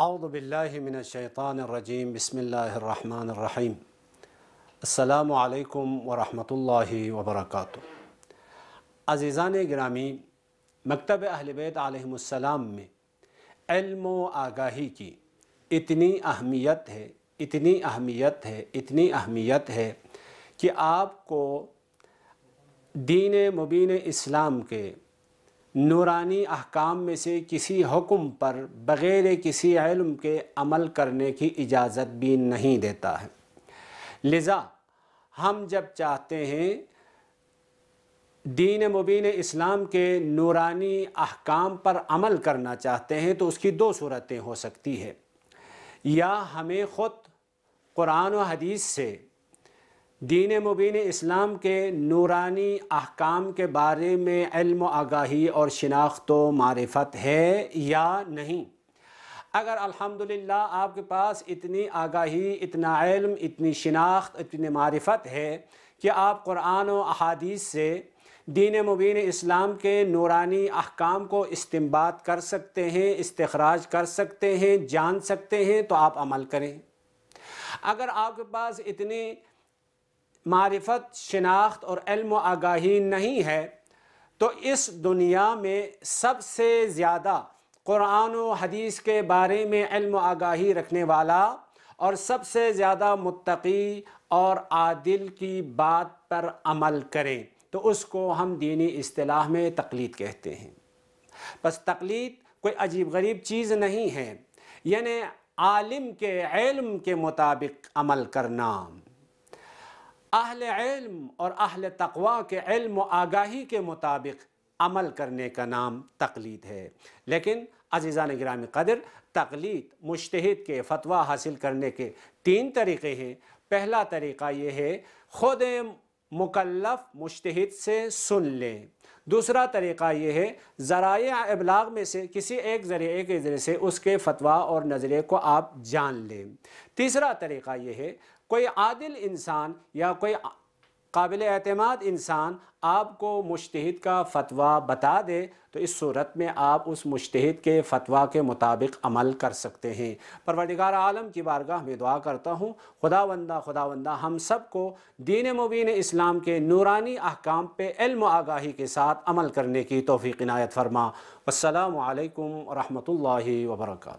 अउदबिल्लिमिनशैतानरजीम बसमीम अल्लाम वरहमल वबरक अज़ीज़ान ग्रामी मकतब अहलबैतम में इल्म आगाही की इतनी अहमियत है इतनी अहमियत है इतनी अहमियत है कि आपको दीन मुबीन इस्लाम के नूरानी अहकाम में से किसी हुक्म पर बग़ैर किसी इल्म के अमल करने की इजाज़त भी नहीं देता है लिज़ा हम जब चाहते हैं दीन मुबीन इस्लाम के नूरानी अहकाम पर अमल करना चाहते हैं तो उसकी दो सूरतें हो सकती है या हमें ख़ुद कुरान और हदीस से दीन मुबीन इस्लाम के नूरानी अहकाम के बारे में इल्म आगाही और शिनाख्त मारफत है या नहीं अगर अल्हम्दुलिल्लाह आपके पास इतनी आगाही इतना इल्म इतनी शिनाख्त इतनी मारफत है कि आप कुरान व अहादीस से दीन मुबीन इस्लाम के नूरानी अहकाम को इस्तेमाल कर सकते हैं इस्तराज कर सकते हैं जान सकते हैं तो आप अमल करें अगर आपके पास इतनी मारिफत शिनाख्त और इल्म आगाही नहीं है तो इस दुनिया में सबसे ज़्यादा कुरान व हदीस के बारे में इल्म आगाही रखने वाला और सबसे ज़्यादा मुत्तकी और आदिल की बात पर अमल करें तो उसको हम दीनी असलाह में तकलीद कहते हैं बस तकलीद कोई अजीब गरीब चीज़ नहीं है यानी आलिम के इल्म के मुताबिक अमल करना अहल इल्म और अहल तकवा के इल्म आगाही के मुताबिक अमल करने का नाम तकलीद है लेकिन अजीज़ा नगराम कदर तकलीद मुश्तहद के फतवा हासिल करने के तीन तरीक़े हैं पहला तरीक़ा ये है ख़ुद मुकल्लफ मुश्तहद से सुन लें दूसरा तरीक़ा ये है ज़राए अबलाग में से किसी एक ज़रिए के ज़रिए से उसके फतवा और नज़रिए को आप जान लें तीसरा तरीक़ा ये है कोई आदिल इंसान या कोई काबिल अतमाद इंसान आपको मुश्तहद का फतवा बता दे तो इस सूरत में आप उस मुश्तहद के फतवा के मुताबिक अमल कर सकते हैं परवरदिगार आलम की बारगाह में दुआ करता हूँ खुदा वंदा खुदा वंदा हम सब को दीन मुबीन इस्लाम के नूरानी अहकाम पे इल्म आगाही के साथ अमल करने की तोफ़ी इनायत फरमा असलकम वरहमल वर्का